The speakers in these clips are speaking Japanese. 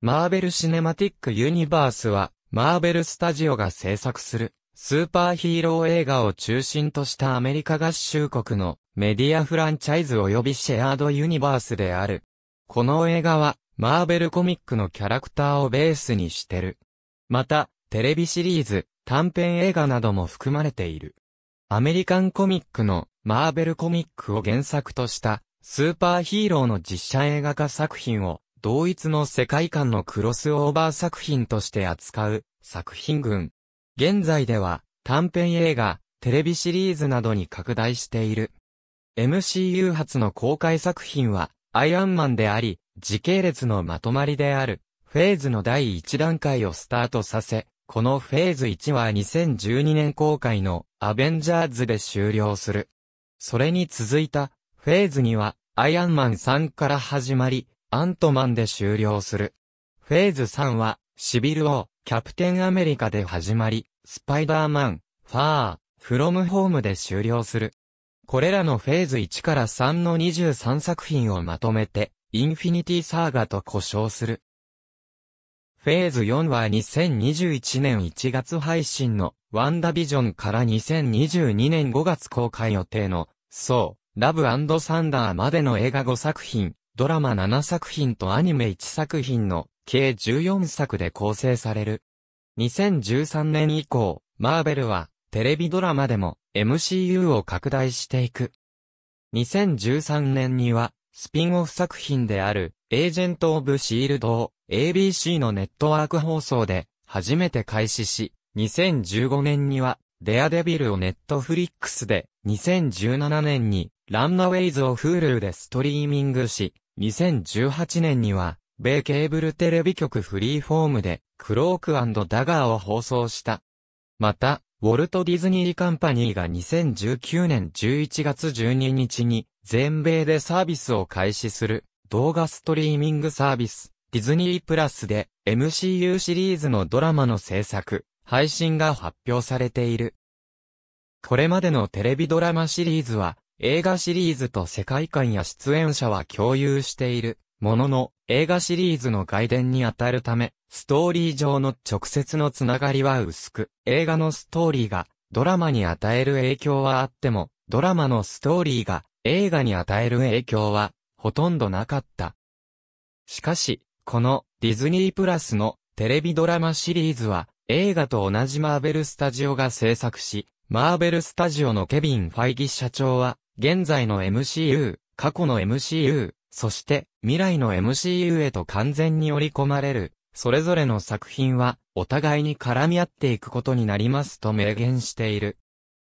マーベル・シネマティック・ユニバースは、マーベル・スタジオが制作する、スーパーヒーロー映画を中心としたアメリカ合衆国のメディアフランチャイズ及びシェアード・ユニバースである。この映画は、マーベルコミックのキャラクターをベースにしてる。また、テレビシリーズ、短編映画なども含まれている。アメリカンコミックのマーベルコミックを原作としたスーパーヒーローの実写映画化作品を同一の世界観のクロスオーバー作品として扱う作品群。現在では短編映画、テレビシリーズなどに拡大している。MCU 初の公開作品はアイアンマンであり、時系列のまとまりである、フェーズの第1段階をスタートさせ、このフェーズ1は2012年公開のアベンジャーズで終了する。それに続いたフェーズ2はアイアンマン3から始まり、アントマンで終了する。フェーズ3は、シビル王、キャプテンアメリカで始まり、スパイダーマン、ファー、フロムホームで終了する。これらのフェーズ1から3の23作品をまとめて、インフィニティサーガと呼称する。フェーズ4は2021年1月配信のワンダビジョンから2022年5月公開予定の、そう、ラブサンダーまでの映画5作品、ドラマ7作品とアニメ1作品の計14作で構成される。2013年以降、マーベルはテレビドラマでも MCU を拡大していく。2013年にはスピンオフ作品であるエージェント・オブ・シールドを ABC のネットワーク放送で初めて開始し、2015年にはデアデビルをネットフリックスで、2017年にランナウェイズを Hulu でストリーミングし、2018年には、米ケーブルテレビ局フリーフォームで、クロークダガーを放送した。また、ウォルト・ディズニー・カンパニーが2019年11月12日に、全米でサービスを開始する、動画ストリーミングサービス、ディズニープラスで、MCU シリーズのドラマの制作、配信が発表されている。これまでのテレビドラマシリーズは、映画シリーズと世界観や出演者は共有している。ものの、映画シリーズの外伝にあたるため、ストーリー上の直接のつながりは薄く、映画のストーリーがドラマに与える影響はあっても、ドラマのストーリーが映画に与える影響はほとんどなかった。しかし、このディズニープラスのテレビドラマシリーズは映画と同じマーベルスタジオが制作し、マーベルスタジオのケビン・ファイギ社長は現在の MCU、過去の MCU、そして未来の MCU へと完全に織り込まれる、それぞれの作品はお互いに絡み合っていくことになりますと明言している。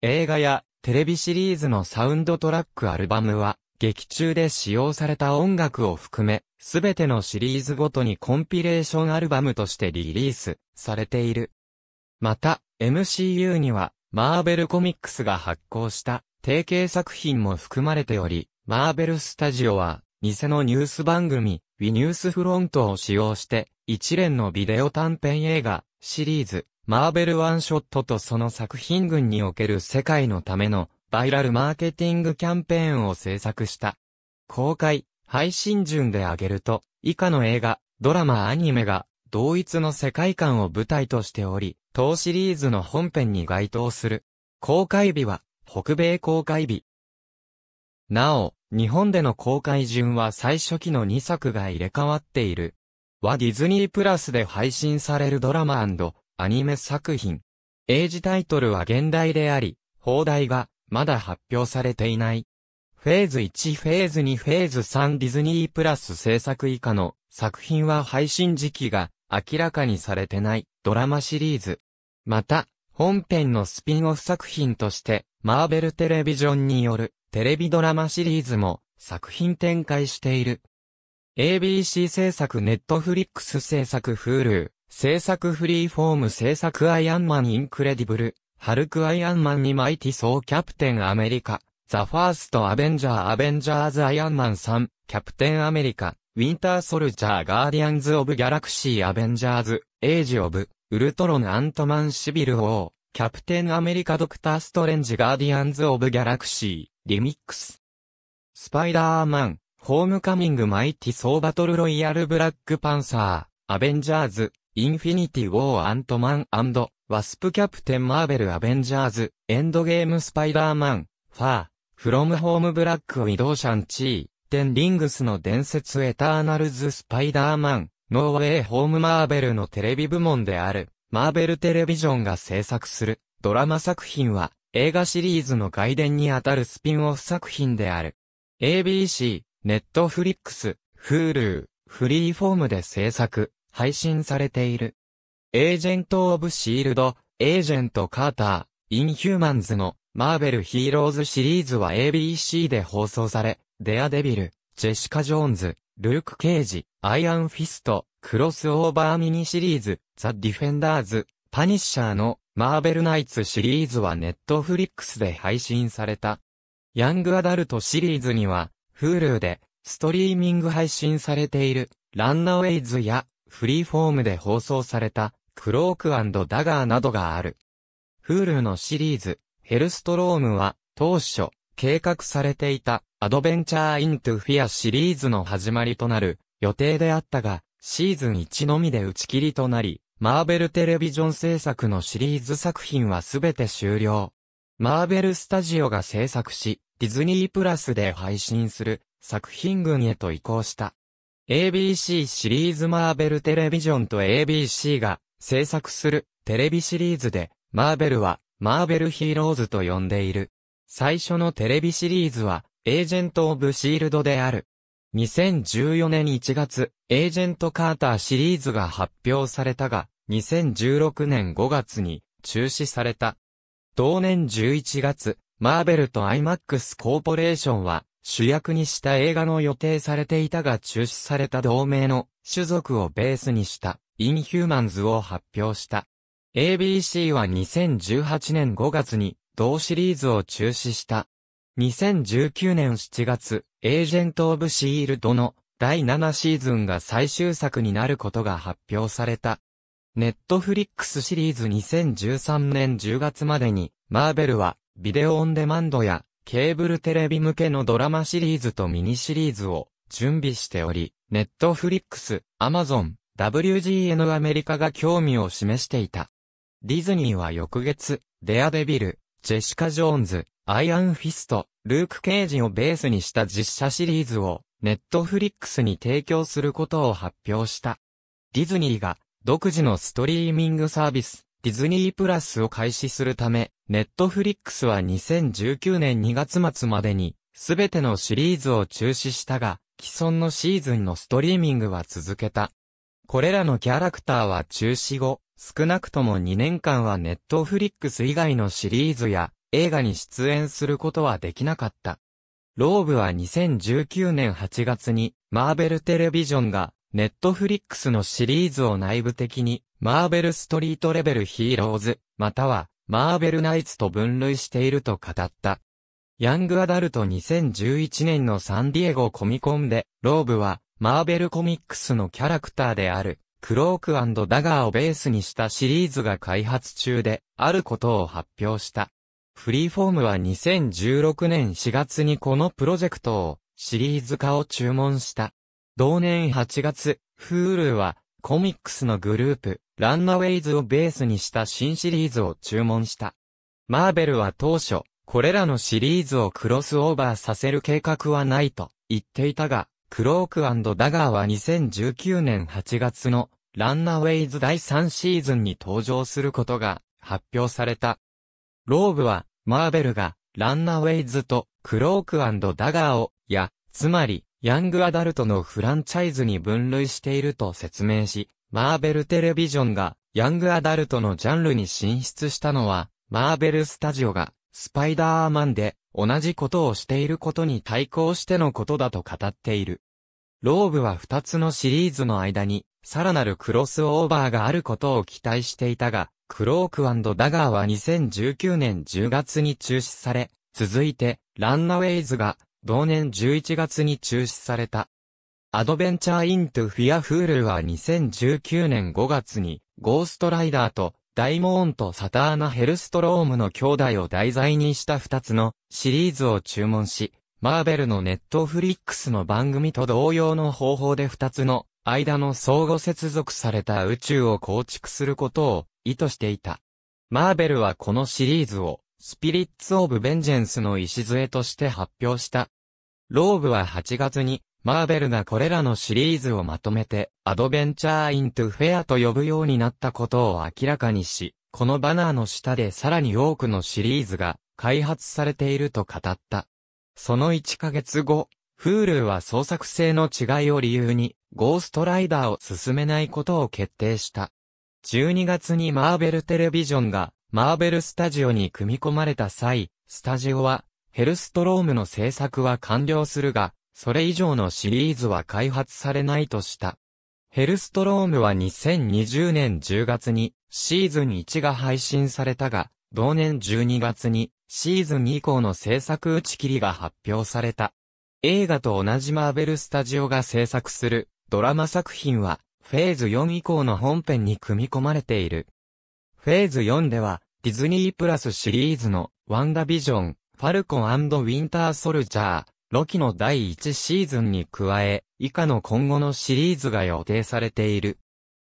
映画やテレビシリーズのサウンドトラックアルバムは、劇中で使用された音楽を含め、すべてのシリーズごとにコンピレーションアルバムとしてリリースされている。また、MCU には、マーベルコミックスが発行した提携作品も含まれており、マーベルスタジオは、偽のニュース番組、ウィニュースフロントを使用して、一連のビデオ短編映画、シリーズ、マーベルワンショットとその作品群における世界のための、バイラルマーケティングキャンペーンを制作した。公開、配信順で挙げると、以下の映画、ドラマアニメが、同一の世界観を舞台としており、当シリーズの本編に該当する。公開日は、北米公開日。なお、日本での公開順は最初期の2作が入れ替わっている。はディズニープラスで配信されるドラマアニメ作品。英字タイトルは現代であり、放題がまだ発表されていない。フェーズ1フェーズ2フェーズ3ディズニープラス制作以下の作品は配信時期が明らかにされてないドラマシリーズ。また、本編のスピンオフ作品として、マーベルテレビジョンによるテレビドラマシリーズも作品展開している。ABC 制作ネットフリックス制作フールー、制作フリーフォーム制作アイアンマンインクレディブル、ハルクアイアンマンにマイティソーキャプテンアメリカ、ザ・ファースト・アベンジャー・アベンジャーズ・アイアンマン3、キャプテン・アメリカ、ウィンター・ソルジャー・ガーディアンズ・オブ・ギャラクシー・アベンジャーズ、エイジ・オブ・ウルトロンアントマンシビルー、キャプテンアメリカドクターストレンジガーディアンズ・オブ・ギャラクシー、リミックス。スパイダーマン、ホームカミング・マイティ・ソーバトル・ロイヤル・ブラック・パンサー、アベンジャーズ、インフィニティ・ウォー・アントマンワスプ・キャプテン・マーベル・アベンジャーズ、エンドゲーム・スパイダーマン、ファー、フロム・ホーム・ブラック・ウィドー・シャン・チー、テン・リングスの伝説・エターナルズ・スパイダーマン、ノーウェイホームマーベルのテレビ部門である、マーベルテレビジョンが制作するドラマ作品は、映画シリーズの外伝にあたるスピンオフ作品である。ABC、ネットフリックス、フールー、フリーフォームで制作、配信されている。エージェント・オブ・シールド、エージェント・カーター、インヒューマンズのマーベル・ヒーローズシリーズは ABC で放送され、デアデビル、ジェシカ・ジョーンズ、ルーク・ケージ、アイアン・フィスト、クロスオーバーミニシリーズ、ザ・ディフェンダーズ、パニッシャーのマーベルナイツシリーズはネットフリックスで配信された。ヤングアダルトシリーズには、Hulu でストリーミング配信されている、ランナウェイズや、フリーフォームで放送された、クロークダガーなどがある。Hulu のシリーズ、ヘルストロームは、当初、計画されていた、アドベンチャーイントゥフィアシリーズの始まりとなる予定であったが、シーズン1のみで打ち切りとなり、マーベルテレビジョン制作のシリーズ作品はすべて終了。マーベルスタジオが制作し、ディズニープラスで配信する作品群へと移行した。ABC シリーズマーベルテレビジョンと ABC が制作するテレビシリーズで、マーベルはマーベルヒーローズと呼んでいる。最初のテレビシリーズはエージェント・オブ・シールドである。2014年1月、エージェント・カーターシリーズが発表されたが、2016年5月に中止された。同年11月、マーベルとアイマックス・コーポレーションは、主役にした映画の予定されていたが中止された同盟の種族をベースにしたインヒューマンズを発表した。ABC は2018年5月に同シリーズを中止した。2019年7月、エージェント・オブ・シールドの第7シーズンが最終作になることが発表された。ネットフリックスシリーズ2013年10月までに、マーベルは、ビデオオンデマンドや、ケーブルテレビ向けのドラマシリーズとミニシリーズを準備しており、ネットフリックス、アマゾン、WGN アメリカが興味を示していた。ディズニーは翌月、デアデビル、ジェシカ・ジョーンズ、アイアンフィスト、ルーク・ケージをベースにした実写シリーズを、ネットフリックスに提供することを発表した。ディズニーが、独自のストリーミングサービス、ディズニープラスを開始するため、ネットフリックスは2019年2月末までに、すべてのシリーズを中止したが、既存のシーズンのストリーミングは続けた。これらのキャラクターは中止後、少なくとも2年間はネットフリックス以外のシリーズや映画に出演することはできなかった。ローブは2019年8月に、マーベルテレビジョンが、ネットフリックスのシリーズを内部的に、マーベルストリートレベルヒーローズ、または、マーベルナイツと分類していると語った。ヤングアダルト2011年のサンディエゴコミコンで、ローブは、マーベルコミックスのキャラクターである、クロークダガーをベースにしたシリーズが開発中で、あることを発表した。フリーフォームは2016年4月にこのプロジェクトをシリーズ化を注文した。同年8月、フールーはコミックスのグループ、ランナウェイズをベースにした新シリーズを注文した。マーベルは当初、これらのシリーズをクロスオーバーさせる計画はないと言っていたが、クロークダガーは2019年8月のランナウェイズ第3シーズンに登場することが発表された。ローブは、マーベルが、ランナウェイズと、クロークダガーを、や、つまり、ヤングアダルトのフランチャイズに分類していると説明し、マーベルテレビジョンが、ヤングアダルトのジャンルに進出したのは、マーベルスタジオが、スパイダーマンで、同じことをしていることに対抗してのことだと語っている。ローブは2つのシリーズの間に、さらなるクロスオーバーがあることを期待していたが、クロークダガーは2019年10月に中止され、続いて、ランナウェイズが、同年11月に中止された。アドベンチャーイントゥフィアフールは2019年5月に、ゴーストライダーと、ダイモーンとサターナ・ヘルストロームの兄弟を題材にした2つのシリーズを注文し、マーベルのネットフリックスの番組と同様の方法で2つの間の相互接続された宇宙を構築することを意図していた。マーベルはこのシリーズを、スピリッツ・オブ・ベンジェンスの礎として発表した。ローブは8月に、マーベルがこれらのシリーズをまとめて、アドベンチャー・イントゥ・フェアと呼ぶようになったことを明らかにし、このバナーの下でさらに多くのシリーズが開発されていると語った。その1ヶ月後、フールーは創作性の違いを理由に、ゴーストライダーを進めないことを決定した。12月にマーベルテレビジョンがマーベルスタジオに組み込まれた際、スタジオはヘルストロームの制作は完了するが、それ以上のシリーズは開発されないとした。ヘルストロームは2020年10月にシーズン1が配信されたが、同年12月にシーズン2以降の制作打ち切りが発表された。映画と同じマーベルスタジオが制作するドラマ作品はフェーズ4以降の本編に組み込まれている。フェーズ4では、ディズニープラスシリーズの、ワンダビジョン、ファルコンウィンターソルジャー、ロキの第1シーズンに加え、以下の今後のシリーズが予定されている。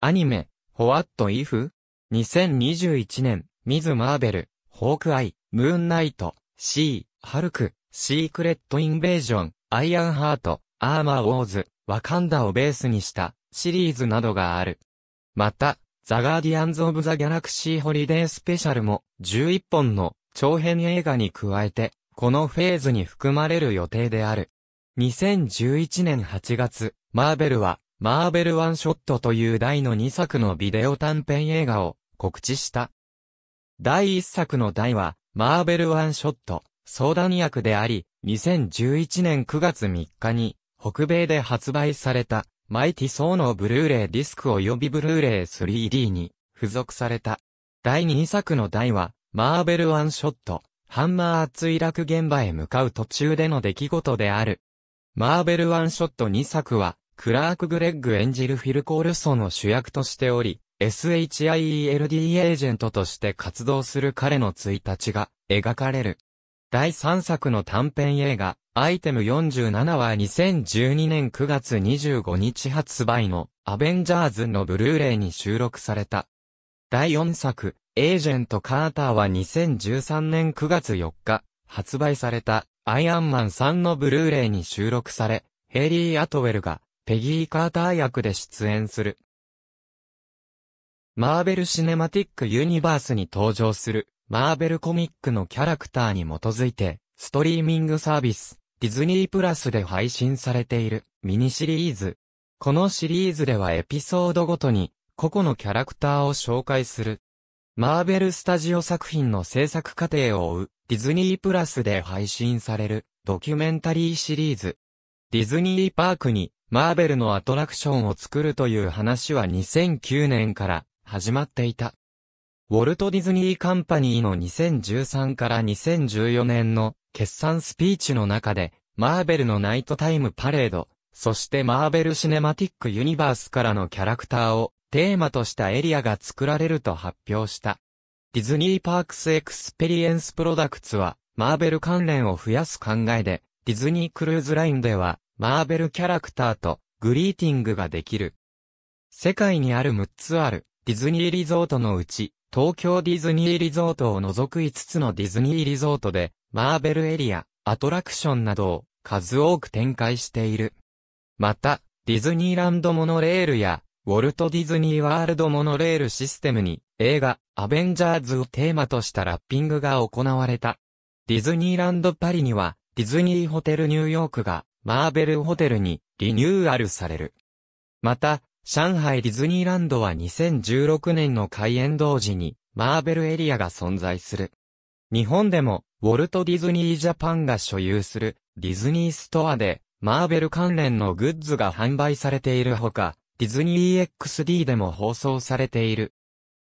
アニメ、ホワット・イフ2021年、ミズ・マーベル、ホークアイ、ムーンナイト、シー、ハルク、シークレット・インベージョン、アイアンハート、アーマー・ウォーズ、ワカンダをベースにしたシリーズなどがある。また、ザ・ガーディアンズ・オブ・ザ・ギャラクシー・ホリデー・スペシャルも11本の長編映画に加えて、このフェーズに含まれる予定である。2011年8月、マーベルは、マーベル・ワンショットという第の2作のビデオ短編映画を告知した。第1作の題は、マーベル・ワンショット、相談役であり、2011年9月3日に、北米で発売された、マイティソーのブルーレイディスク及びブルーレイ 3D に付属された。第2作の題は、マーベルワンショット、ハンマー墜落現場へ向かう途中での出来事である。マーベルワンショット2作は、クラーク・グレッグ演じるフィル・コールソンを主役としており、SHIELD エージェントとして活動する彼の1日が描かれる。第3作の短編映画、アイテム47は2012年9月25日発売のアベンジャーズのブルーレイに収録された。第4作、エージェント・カーターは2013年9月4日、発売された、アイアンマン3のブルーレイに収録され、ヘリー・アトウェルが、ペギー・カーター役で出演する。マーベル・シネマティック・ユニバースに登場する、マーベル・コミックのキャラクターに基づいて、ストリーミングサービス、ディズニープラスで配信されているミニシリーズ。このシリーズではエピソードごとに個々のキャラクターを紹介する。マーベルスタジオ作品の制作過程を追うディズニープラスで配信されるドキュメンタリーシリーズ。ディズニーパークにマーベルのアトラクションを作るという話は2009年から始まっていた。ウォルト・ディズニー・カンパニーの2013から2014年の決算スピーチの中で、マーベルのナイトタイムパレード、そしてマーベルシネマティックユニバースからのキャラクターをテーマとしたエリアが作られると発表した。ディズニーパークスエクスペリエンスプロダクツは、マーベル関連を増やす考えで、ディズニークルーズラインでは、マーベルキャラクターとグリーティングができる。世界にある6つあるディズニーリゾートのうち、東京ディズニーリゾートを除く5つのディズニーリゾートで、マーベルエリア、アトラクションなどを数多く展開している。また、ディズニーランドモノレールや、ウォルト・ディズニー・ワールド・モノレールシステムに、映画、アベンジャーズをテーマとしたラッピングが行われた。ディズニーランド・パリには、ディズニーホテル・ニューヨークが、マーベルホテルに、リニューアルされる。また、上海ディズニーランドは2016年の開園同時に、マーベルエリアが存在する。日本でも、ウォルト・ディズニー・ジャパンが所有する、ディズニーストアで、マーベル関連のグッズが販売されているほか、ディズニー XD でも放送されている。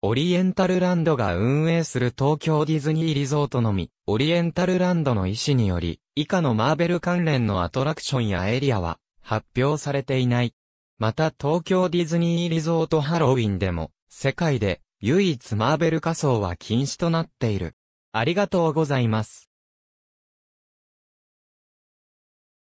オリエンタルランドが運営する東京ディズニーリゾートのみ、オリエンタルランドの意思により、以下のマーベル関連のアトラクションやエリアは発表されていない。また東京ディズニーリゾートハロウィンでも、世界で唯一マーベル仮装は禁止となっている。ありがとうございます。